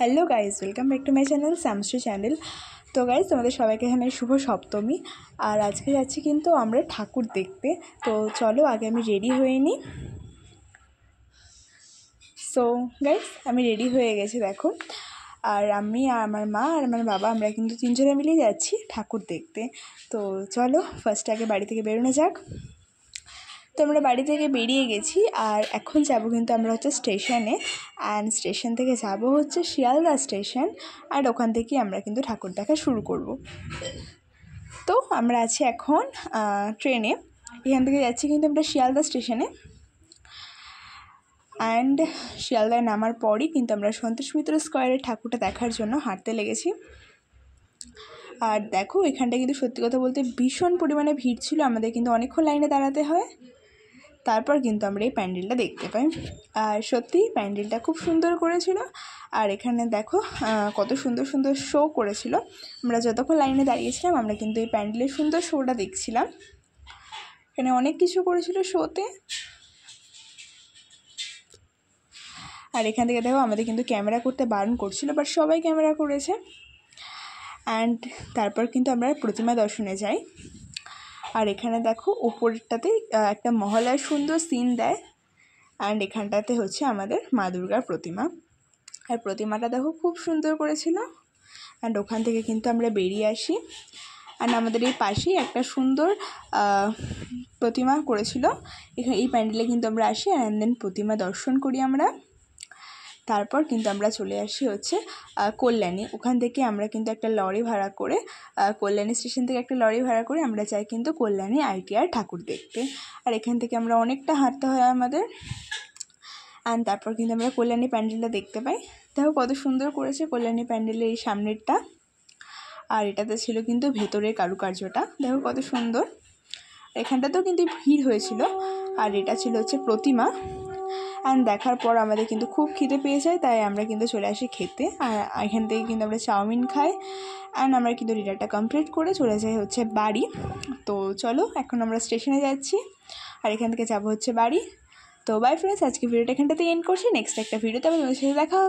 hello guys welcome back to my channel Samshree channel তো guys তোমাদের সবাইকে এখানে শুভ সপ্তমী আর আজকে যাচ্ছি কিন্তু আমরা ঠাকুর দেখতে তো চলো আগে আমি রেডি হয়ে নিই সো গাইজ আমি রেডি হয়ে গেছি দেখো আর আমি আর আমার মা আর আমার বাবা আমরা কিন্তু তিনজনে মিলেই যাচ্ছি ঠাকুর দেখতে তো চলো ফার্স্ট আগে বাড়ি থেকে বেরোনো যাক তো আমরা বাড়ি থেকে বেরিয়ে গেছি আর এখন যাব কিন্তু আমরা হচ্ছে স্টেশনে অ্যান্ড স্টেশন থেকে যাব হচ্ছে শিয়ালদা স্টেশন আর ওখান থেকেই আমরা কিন্তু ঠাকুর দেখা শুরু করব তো আমরা আছি এখন ট্রেনে এখান থেকে যাচ্ছি কিন্তু আমরা শিয়ালদা স্টেশনে অ্যান্ড শিয়ালদায় নামার পরই কিন্তু আমরা সন্তোষ মিত্র স্কোয়ারে ঠাকুরটা দেখার জন্য হাঁটতে লেগেছি আর দেখো এখানটা কিন্তু সত্যি কথা বলতে ভীষণ পরিমাণে ভিড় ছিল আমাদের কিন্তু অনেকক্ষণ লাইনে দাঁড়াতে হয় তারপর কিন্তু আমরা এই প্যান্ডেলটা দেখতে পাই আর সত্যিই প্যান্ডেলটা খুব সুন্দর করেছিল আর এখানে দেখো কত সুন্দর সুন্দর শো করেছিল আমরা যতক্ষণ লাইনে দাঁড়িয়েছিলাম আমরা কিন্তু এই প্যান্ডেলের সুন্দর শোটা দেখছিলাম এখানে অনেক কিছু করেছিল শোতে আর এখান থেকে দেখো আমাদের কিন্তু ক্যামেরা করতে বারণ করছিল বাট সবাই ক্যামেরা করেছে অ্যান্ড তারপর কিন্তু আমরা প্রতিমা দর্শনে যাই আর এখানে দেখো ওপরেরটাতে একটা মহলায় সুন্দর সিন দেয় অ্যান্ড এখানটাতে হচ্ছে আমাদের মা দুর্গার প্রতিমা আর প্রতিমাটা দেখো খুব সুন্দর করেছিল অ্যান্ড ওখান থেকে কিন্তু আমরা বেরিয়ে আসি অ্যান্ড আমাদের এই পাশেই একটা সুন্দর প্রতিমা করেছিল এখানে এই প্যান্ডেলে কিন্তু আমরা আসি অ্যান্ড দেন প্রতিমা দর্শন করি আমরা তারপর কিন্তু আমরা চলে আসি হচ্ছে কল্যাণী ওখান থেকে আমরা কিন্তু একটা লরি ভাড়া করে কল্যাণী স্টেশন থেকে একটা লরি ভাড়া করে আমরা যাই কিন্তু কল্যাণী আইটিআর ঠাকুর দেখতে আর এখান থেকে আমরা অনেকটা হাঁটতে হয় আমাদের অ্যান্ড তারপর কিন্তু আমরা কল্যাণী প্যান্ডেলটা দেখতে পাই দেখো কত সুন্দর করেছে কল্যাণী প্যান্ডেলের এই সামনেরটা আর এটাতে ছিল কিন্তু ভেতরের কারুকার্যটা দেখো কত সুন্দর এখানটাতেও কিন্তু ভিড় হয়েছিল আর এটা ছিল হচ্ছে প্রতিমা অ্যান্ড দেখার পর আমাদের কিন্তু খুব খিদে পেয়ে যায় তাই আমরা কিন্তু চলে আসি খেতে আর এখান থেকে কিন্তু আমরা চাউমিন খাই অ্যান্ড আমরা কিন্তু ডিনারটা কমপ্লিট করে চলে যাই হচ্ছে বাড়ি তো চলো এখন আমরা স্টেশনে যাচ্ছি আর এখান থেকে যাবো হচ্ছে বাড়ি তো বাই ফ্রেন্ডস আজকে ভিডিওটা এখানটাতে এন্ড করছি নেক্সট একটা ভিডিওতে আমি তোমাদের সাথে দেখা